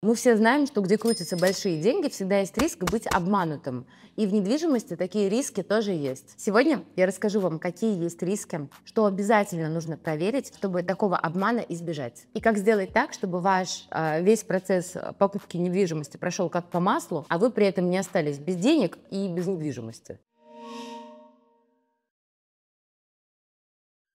Мы все знаем, что где крутятся большие деньги, всегда есть риск быть обманутым. И в недвижимости такие риски тоже есть. Сегодня я расскажу вам, какие есть риски, что обязательно нужно проверить, чтобы такого обмана избежать. И как сделать так, чтобы ваш а, весь процесс а, покупки недвижимости прошел как по маслу, а вы при этом не остались без денег и без недвижимости.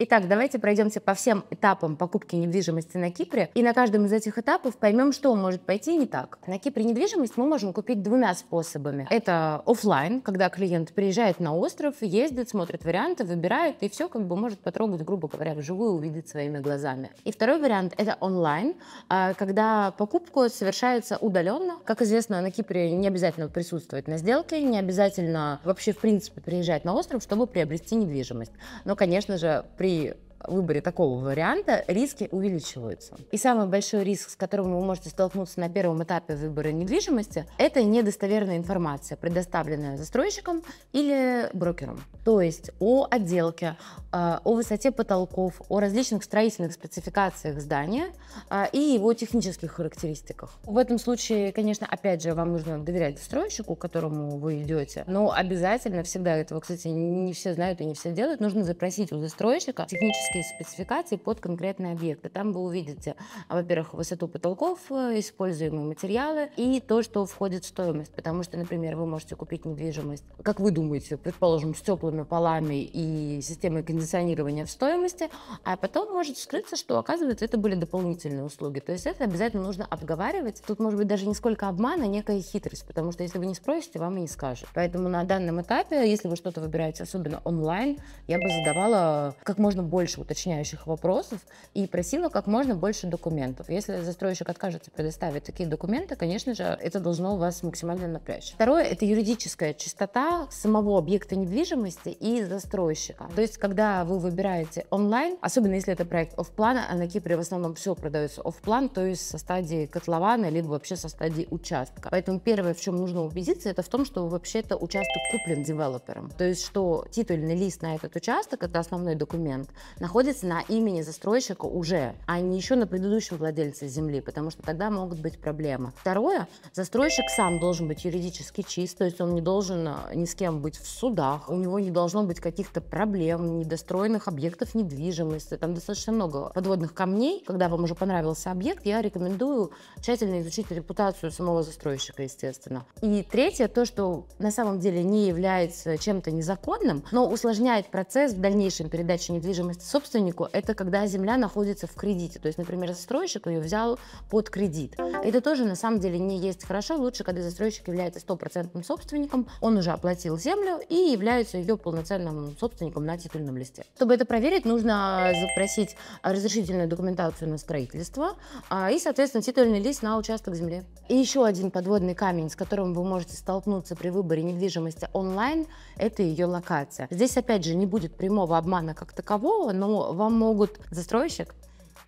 Итак, давайте пройдемся по всем этапам покупки недвижимости на Кипре, и на каждом из этих этапов поймем, что может пойти не так. На Кипре недвижимость мы можем купить двумя способами. Это офлайн, когда клиент приезжает на остров, ездит, смотрит варианты, выбирает, и все как бы может потрогать, грубо говоря, вживую увидеть своими глазами. И второй вариант — это онлайн, а, когда покупку совершается удаленно. Как известно, на Кипре не обязательно присутствовать на сделке, не обязательно вообще в принципе приезжать на остров, чтобы приобрести недвижимость. Но, конечно же, при при выборе такого варианта риски увеличиваются. И самый большой риск, с которым вы можете столкнуться на первом этапе выбора недвижимости, это недостоверная информация, предоставленная застройщиком или брокером. То есть о отделке, э, о высоте потолков, о различных строительных спецификациях здания э, и его технических характеристиках. В этом случае, конечно, опять же, вам нужно доверять застройщику, к которому вы идете, но обязательно всегда этого, кстати, не все знают и не все делают, нужно запросить у застройщика технические технические спецификации под конкретные объекты. Там вы увидите, во-первых, высоту потолков, э, используемые материалы и то, что входит в стоимость. Потому что, например, вы можете купить недвижимость, как вы думаете, предположим, с теплыми полами и системой кондиционирования в стоимости, а потом может скрыться, что, оказывается, это были дополнительные услуги. То есть это обязательно нужно обговаривать. Тут может быть даже не сколько обмана, а некая хитрость, потому что если вы не спросите, вам и не скажут. Поэтому на данном этапе, если вы что-то выбираете, особенно онлайн, я бы задавала как можно больше больше уточняющих вопросов и просила как можно больше документов. Если застройщик откажется предоставить такие документы, конечно же, это должно вас максимально напрячь. Второе – это юридическая чистота самого объекта недвижимости и застройщика. То есть, когда вы выбираете онлайн, особенно если это проект офплана, а на Кипре в основном все продается офплан, то есть со стадии котлована, либо вообще со стадии участка. Поэтому первое, в чем нужно убедиться, это в том, что вообще-то участок куплен девелопером. То есть, что титульный лист на этот участок – это основной документ, на находится на имени застройщика уже, а не еще на предыдущем владельце земли, потому что тогда могут быть проблемы. Второе, застройщик сам должен быть юридически чист, то есть он не должен э, ни с кем быть в судах, у него не должно быть каких-то проблем, недостроенных объектов недвижимости. Там достаточно много подводных камней. Когда вам уже понравился объект, я рекомендую тщательно изучить репутацию самого застройщика, естественно. И третье, то, что на самом деле не является чем-то незаконным, но усложняет процесс в дальнейшем передачи недвижимости собственнику это когда земля находится в кредите. То есть, например, застройщик ее взял под кредит. Это тоже на самом деле не есть хорошо. Лучше, когда застройщик является стопроцентным собственником, он уже оплатил землю и является ее полноценным собственником на титульном листе. Чтобы это проверить, нужно запросить разрешительную документацию на строительство а, и, соответственно, титульный лист на участок земли. И еще один подводный камень, с которым вы можете столкнуться при выборе недвижимости онлайн, это ее локация. Здесь, опять же, не будет прямого обмана как такового, но ну, вам могут застройщик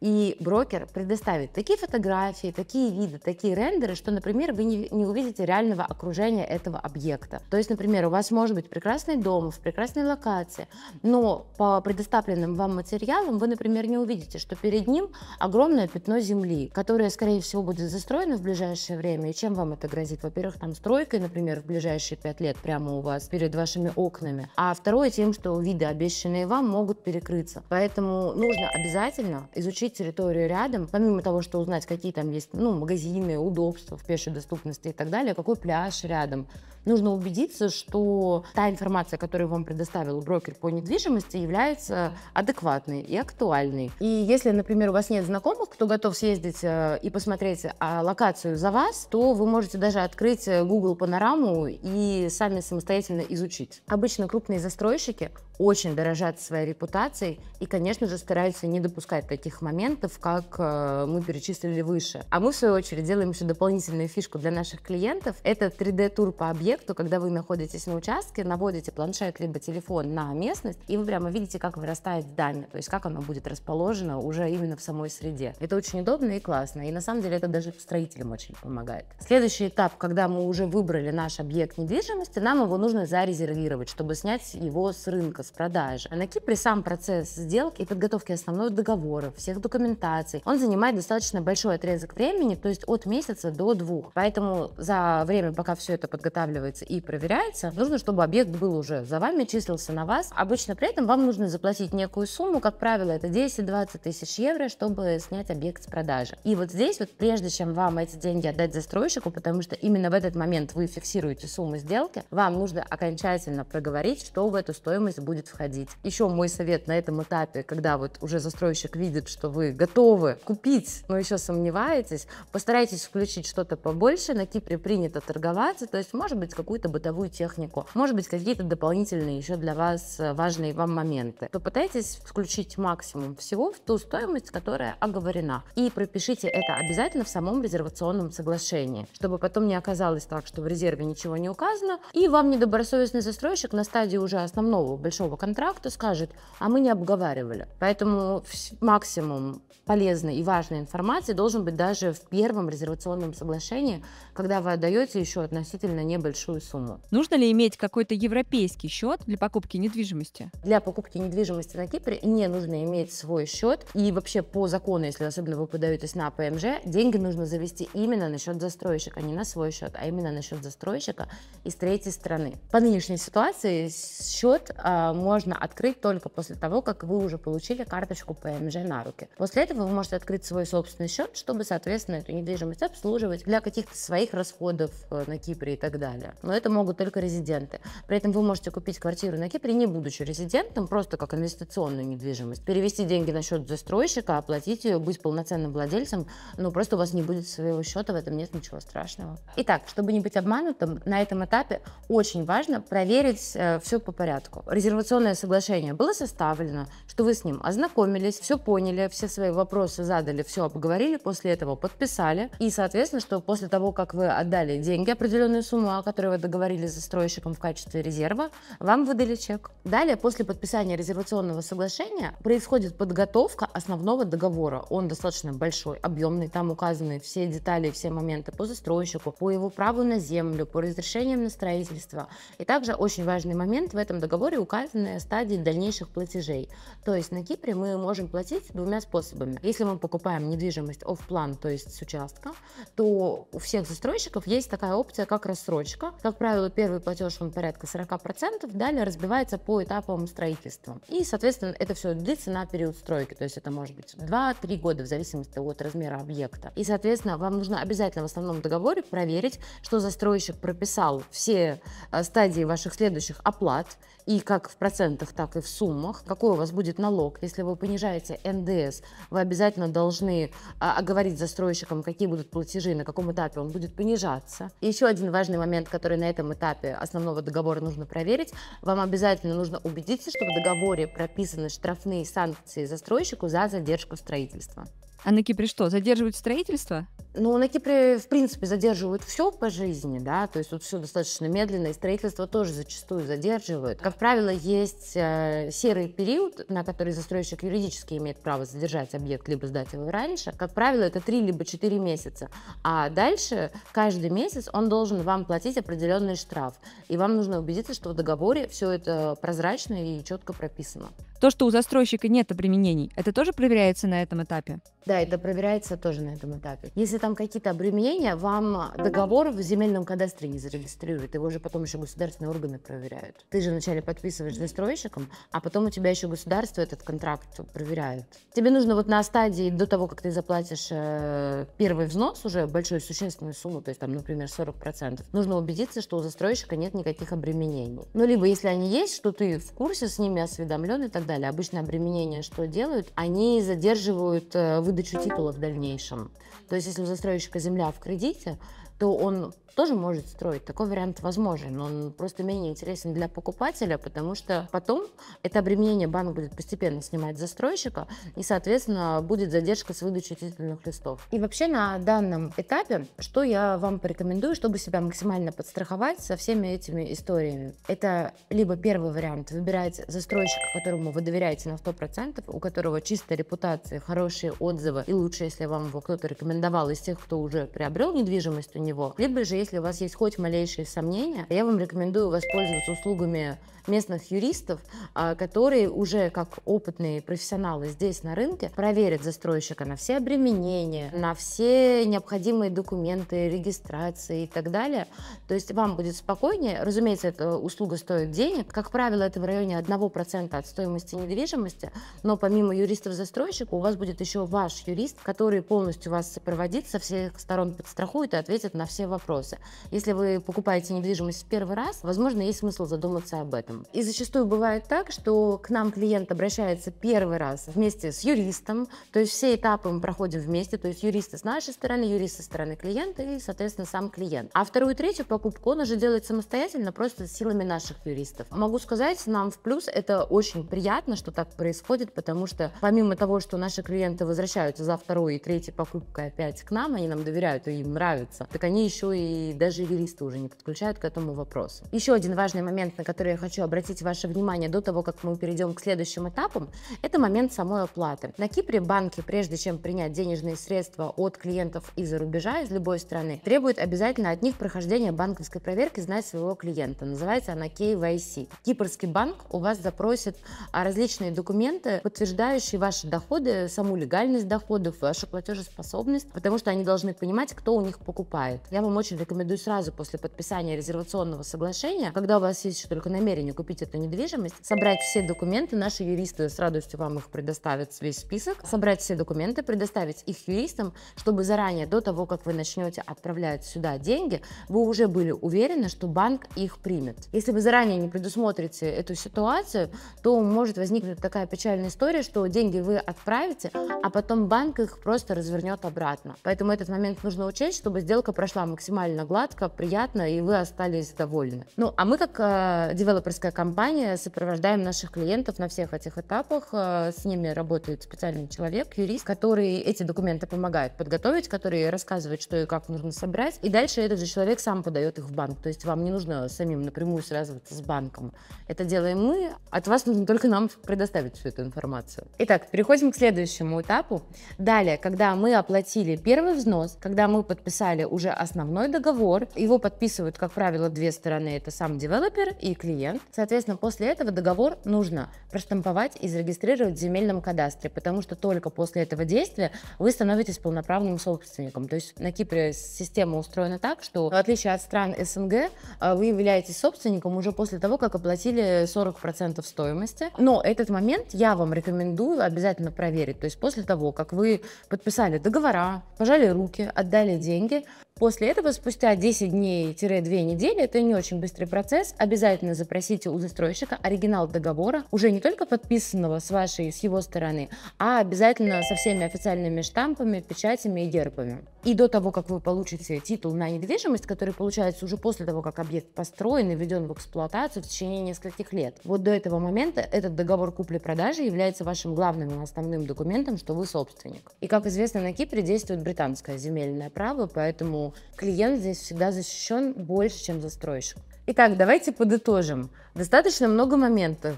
и брокер предоставит такие фотографии, такие виды, такие рендеры, что, например, вы не, не увидите реального окружения этого объекта. То есть, например, у вас может быть прекрасный дом в прекрасной локации, но по предоставленным вам материалам вы, например, не увидите, что перед ним огромное пятно земли, которое, скорее всего, будет застроено в ближайшее время. И чем вам это грозит? Во-первых, там стройкой, например, в ближайшие пять лет прямо у вас перед вашими окнами. А второе тем, что виды, обещанные вам, могут перекрыться. Поэтому нужно обязательно изучить территорию рядом, помимо того, что узнать, какие там есть ну, магазины, удобства в пешей доступности и так далее, какой пляж рядом, нужно убедиться, что та информация, которую вам предоставил брокер по недвижимости, является адекватной и актуальной. И если, например, у вас нет знакомых, кто готов съездить э, и посмотреть а, локацию за вас, то вы можете даже открыть э, Google панораму и сами самостоятельно изучить. Обычно крупные застройщики очень дорожат своей репутацией и, конечно же, стараются не допускать таких моментов, как э, мы перечислили выше. А мы, в свою очередь, делаем еще дополнительную фишку для наших клиентов. Это 3D-тур по объекту, объекту, когда вы находитесь на участке, наводите планшет либо телефон на местность, и вы прямо видите, как вырастает здание, то есть как оно будет расположено уже именно в самой среде. Это очень удобно и классно, и на самом деле это даже строителям очень помогает. Следующий этап, когда мы уже выбрали наш объект недвижимости, нам его нужно зарезервировать, чтобы снять его с рынка, с продажи. А на Кипре сам процесс сделки и подготовки основного договора, всех документаций, он занимает достаточно большой отрезок времени, то есть от месяца до двух. Поэтому за время, пока все это подготавливается устанавливается и проверяется, нужно, чтобы объект был уже за вами, числился на вас. Обычно при этом вам нужно заплатить некую сумму, как правило, это 10-20 тысяч евро, чтобы снять объект с продажи. И вот здесь вот прежде чем вам эти деньги отдать застройщику, потому что именно в этот момент вы фиксируете сумму сделки, вам нужно окончательно проговорить, что в эту стоимость будет входить. Еще мой совет на этом этапе, когда вот уже застройщик видит, что вы готовы купить, но еще сомневаетесь, постарайтесь включить что-то побольше. На Кипре принято торговаться, то есть, может быть, быть, какую-то бытовую технику, может быть, какие-то дополнительные еще для вас э, важные вам моменты, то пытайтесь включить максимум всего в ту стоимость, которая оговорена. И пропишите это обязательно в самом резервационном соглашении, чтобы потом не оказалось так, что в резерве ничего не указано, и вам недобросовестный застройщик на стадии уже основного большого контракта скажет, а мы не обговаривали. Поэтому максимум полезной и важной информации должен быть даже в первом резервационном соглашении, когда вы отдаете еще относительно небольшой большую сумму. Нужно ли иметь какой-то европейский счет для покупки недвижимости? Для покупки недвижимости на Кипре не нужно иметь свой счет. И вообще по закону, если особенно вы подаетесь на ПМЖ, деньги нужно завести именно на счет застройщика, а не на свой счет, а именно на счет застройщика из третьей страны. По нынешней ситуации счет э, можно открыть только после того, как вы уже получили карточку ПМЖ на руки. После этого вы можете открыть свой собственный счет, чтобы, соответственно, эту недвижимость обслуживать для каких-то своих расходов э, на Кипре и так далее. Кипра, но это могут только резиденты. При этом вы можете купить квартиру на Кипре, не будучи резидентом, просто как инвестиционную недвижимость, перевести деньги на счет застройщика, оплатить ее, быть полноценным владельцем, но просто у вас не будет своего счета, в этом нет ничего страшного. Итак, чтобы не быть обманутым, на этом этапе очень важно проверить э, все по порядку. Резервационное соглашение было составлено, что вы с ним ознакомились, все поняли, все свои вопросы задали, все обговорили, после этого подписали, и, соответственно, что после того, как вы отдали деньги, определенную сумму, о которой которые вы договорились с застройщиком в качестве резерва, вам выдали чек. Далее, после подписания резервационного соглашения, происходит подготовка основного договора. Он достаточно большой, объемный, там указаны все детали, все моменты по застройщику, по его праву на землю, по разрешениям на строительство. И также очень важный момент, в этом договоре указаны стадии дальнейших платежей. То есть на Кипре мы можем платить двумя способами. Если мы покупаем недвижимость оф-план, то есть с участка, то у всех застройщиков есть такая опция, как рассрочка. Как правило, первый платеж он порядка 40%, далее разбивается по этапам строительства. И, соответственно, это все длится на период стройки, то есть это может быть 2-3 года в зависимости от размера объекта. И, соответственно, вам нужно обязательно в основном договоре проверить, что застройщик прописал все э, стадии ваших следующих оплат, и как в процентах, так и в суммах, какой у вас будет налог. Если вы понижаете НДС, вы обязательно должны э, оговорить застройщикам, какие будут платежи, на каком этапе он будет понижаться. И еще один важный момент, который который на этом этапе основного договора нужно проверить, вам обязательно нужно убедиться, что в договоре прописаны штрафные санкции застройщику за задержку строительства. А на Кипре что, задерживают строительство? Ну, на Кипре, в принципе, задерживают все по жизни, да, то есть тут все достаточно медленно, и строительство тоже зачастую задерживают. Как правило, есть э, серый период, на который застройщик юридически имеет право задержать объект, либо сдать его раньше. Как правило, это три либо четыре месяца. А дальше каждый месяц он должен вам платить определенный штраф. И вам нужно убедиться, что в договоре все это прозрачно и четко прописано. То, что у застройщика нет обременений, это тоже проверяется на этом этапе? Да, это проверяется тоже на этом этапе. Если там какие-то обременения, вам договор в земельном кадастре не зарегистрируют, его же потом еще государственные органы проверяют. Ты же вначале подписываешь застройщиком, а потом у тебя еще государство этот контракт проверяет. Тебе нужно вот на стадии до того, как ты заплатишь э, первый взнос уже большую существенную сумму, то есть там, например, 40%, нужно убедиться, что у застройщика нет никаких обременений. Ну, либо если они есть, что ты в курсе с ними осведомлен и так далее далее, обычное обременение что делают? Они задерживают э, выдачу титула в дальнейшем. То есть, если у застройщика земля в кредите, то он тоже может строить. Такой вариант возможен. Он просто менее интересен для покупателя, потому что потом это обременение банк будет постепенно снимать застройщика, и, соответственно, будет задержка с выдачей титульных листов. И вообще на данном этапе, что я вам порекомендую, чтобы себя максимально подстраховать со всеми этими историями? Это либо первый вариант, выбирать застройщика, которому вы доверяете на 100%, у которого чистая репутация, хорошие отзывы, и лучше, если вам его кто-то рекомендовал из тех, кто уже приобрел недвижимость у него, либо же если у вас есть хоть малейшие сомнения, я вам рекомендую воспользоваться услугами местных юристов, а, которые уже как опытные профессионалы здесь на рынке проверят застройщика на все обременения, на все необходимые документы, регистрации и так далее. То есть вам будет спокойнее. Разумеется, эта услуга стоит денег. Как правило, это в районе 1% от стоимости недвижимости, но помимо юристов-застройщика у вас будет еще ваш юрист, который полностью вас сопроводит со всех сторон подстрахует и ответит на все вопросы вопросы. Если вы покупаете недвижимость в первый раз, возможно, есть смысл задуматься об этом. И зачастую бывает так, что к нам клиент обращается первый раз вместе с юристом, то есть все этапы мы проходим вместе, то есть юристы с нашей стороны, юристы со стороны клиента и, соответственно, сам клиент. А вторую и третью покупку он уже делает самостоятельно, просто силами наших юристов. Могу сказать, нам в плюс это очень приятно, что так происходит, потому что помимо того, что наши клиенты возвращаются за вторую и третью покупкой опять к нам, они нам доверяют и им нравится, так они еще и даже юристы уже не подключают к этому вопросу. Еще один важный момент, на который я хочу обратить ваше внимание до того, как мы перейдем к следующим этапам, это момент самой оплаты. На Кипре банки, прежде чем принять денежные средства от клиентов из-за рубежа, из любой страны, требуют обязательно от них прохождения банковской проверки «Знать своего клиента». Называется она KYC. Кипрский банк у вас запросит а, различные документы, подтверждающие ваши доходы, саму легальность доходов, вашу платежеспособность, потому что они должны понимать, кто у них покупает. Я вам очень рекомендую сразу после подписания резервационного соглашения, когда у вас есть еще только намерение купить эту недвижимость, собрать все документы, наши юристы с радостью вам их предоставят весь список, собрать все документы, предоставить их юристам, чтобы заранее, до того, как вы начнете отправлять сюда деньги, вы уже были уверены, что банк их примет. Если вы заранее не предусмотрите эту ситуацию, то может возникнуть такая печальная история, что деньги вы отправите, а потом банк их просто развернет обратно. Поэтому этот момент нужно учесть, чтобы сделка прошла максимально довольно гладко, приятно, и вы остались довольны. Ну, а мы как э, девелоперская компания сопровождаем наших клиентов на всех этих этапах. Э, с ними работает специальный человек, юрист, который эти документы помогает подготовить, который рассказывает, что и как нужно собрать. И дальше этот же человек сам подает их в банк. То есть вам не нужно самим напрямую связываться с банком. Это делаем мы. От вас нужно только нам предоставить всю эту информацию. Итак, переходим к следующему этапу. Далее, когда мы оплатили первый взнос, когда мы подписали уже основной договор, договор, его подписывают, как правило, две стороны, это сам девелопер и клиент. Соответственно, после этого договор нужно проштамповать и зарегистрировать в земельном кадастре, потому что только после этого действия вы становитесь полноправным собственником. То есть на Кипре система устроена так, что в отличие от стран СНГ, э, вы являетесь собственником уже после того, как оплатили 40% стоимости. Но этот момент я вам рекомендую обязательно проверить. То есть после того, как вы подписали договора, пожали руки, отдали деньги, После этого, спустя 10 дней две недели, это не очень быстрый процесс, обязательно запросите у застройщика оригинал договора, уже не только подписанного с вашей, с его стороны, а обязательно со всеми официальными штампами, печатями и гербами. И до того, как вы получите титул на недвижимость, который получается уже после того, как объект построен и введен в эксплуатацию в течение нескольких лет, вот до этого момента этот договор купли-продажи является вашим главным и основным документом, что вы собственник. И, как известно, на Кипре действует британское земельное право, поэтому клиент здесь всегда защищен больше, чем застройщик. Итак, давайте подытожим. Достаточно много моментов.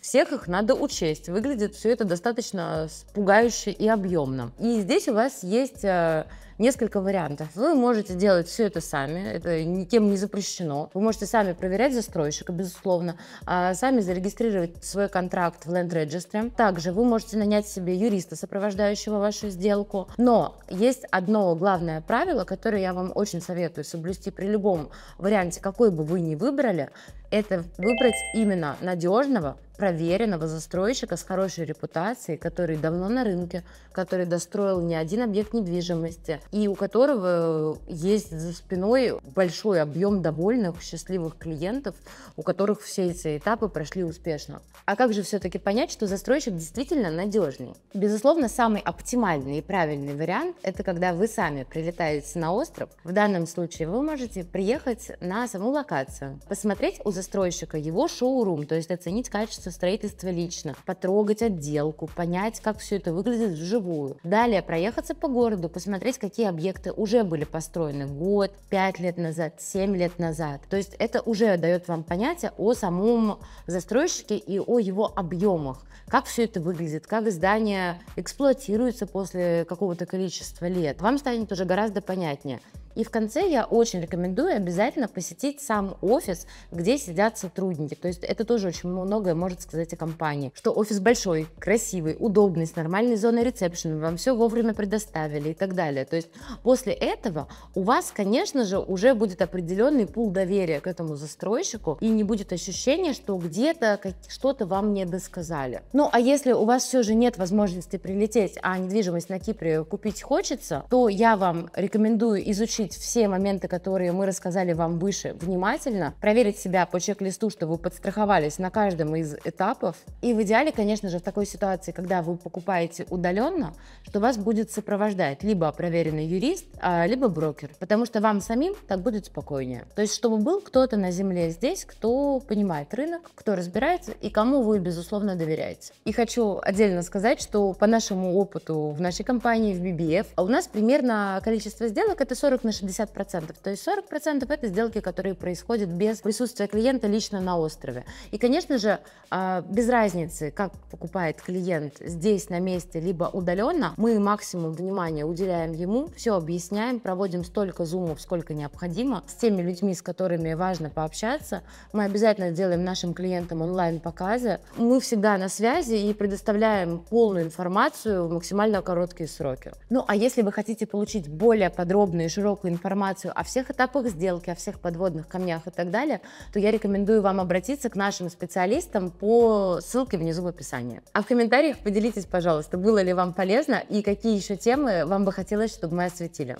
Всех их надо учесть. Выглядит все это достаточно э, пугающе и объемно. И здесь у вас есть э, несколько вариантов. Вы можете делать все это сами, это никем не запрещено. Вы можете сами проверять застройщика, безусловно, а сами зарегистрировать свой контракт в Land Registry. Также вы можете нанять себе юриста, сопровождающего вашу сделку. Но есть одно главное правило, которое я вам очень советую соблюсти при любом варианте, какой бы вы ни выбрали, это выбрать именно надежного, проверенного застройщика с хорошей репутацией, который давно на рынке, который достроил не один объект недвижимости, и у которого есть за спиной большой объем довольных, счастливых клиентов, у которых все эти этапы прошли успешно. А как же все-таки понять, что застройщик действительно надежный? Безусловно, самый оптимальный и правильный вариант – это когда вы сами прилетаете на остров. В данном случае вы можете приехать на саму локацию, посмотреть у застройщика его шоу-рум, то есть оценить качество строительства лично, потрогать отделку, понять, как все это выглядит вживую. Далее проехаться по городу, посмотреть, какие такие объекты уже были построены год, пять лет назад, семь лет назад. То есть это уже дает вам понятие о самом застройщике и о его объемах, как все это выглядит, как здание эксплуатируется после какого-то количества лет. Вам станет уже гораздо понятнее, и в конце я очень рекомендую обязательно посетить сам офис, где сидят сотрудники. То есть это тоже очень многое может сказать о компании. Что офис большой, красивый, удобный, с нормальной зоной ресепшена, вам все вовремя предоставили и так далее. То есть после этого у вас, конечно же, уже будет определенный пул доверия к этому застройщику и не будет ощущения, что где-то что-то вам не досказали. Ну а если у вас все же нет возможности прилететь, а недвижимость на Кипре купить хочется, то я вам рекомендую изучить изучить все моменты, которые мы рассказали вам выше, внимательно, проверить себя по чек-листу, чтобы вы подстраховались на каждом из этапов. И в идеале, конечно же, в такой ситуации, когда вы покупаете удаленно, что вас будет сопровождать либо проверенный юрист, а, либо брокер, потому что вам самим так будет спокойнее. То есть, чтобы был кто-то на земле здесь, кто понимает рынок, кто разбирается и кому вы, безусловно, доверяете. И хочу отдельно сказать, что по нашему опыту в нашей компании, в BBF, а у нас примерно количество сделок это 40 на 60%. То есть 40% это сделки, которые происходят без присутствия клиента лично на острове. И, конечно же, а, без разницы, как покупает клиент здесь, на месте, либо удаленно, мы максимум внимания уделяем ему, все объясняем, проводим столько зумов, сколько необходимо. С теми людьми, с которыми важно пообщаться, мы обязательно делаем нашим клиентам онлайн-показы. Мы всегда на связи и предоставляем полную информацию в максимально короткие сроки. Ну, а если вы хотите получить более подробный и широкий подтекла информацию о всех этапах сделки, о всех подводных камнях и так далее, то я рекомендую вам обратиться к нашим специалистам по ссылке внизу в описании. А в комментариях поделитесь, пожалуйста, было ли вам полезно и какие еще темы вам бы хотелось, чтобы мы осветили.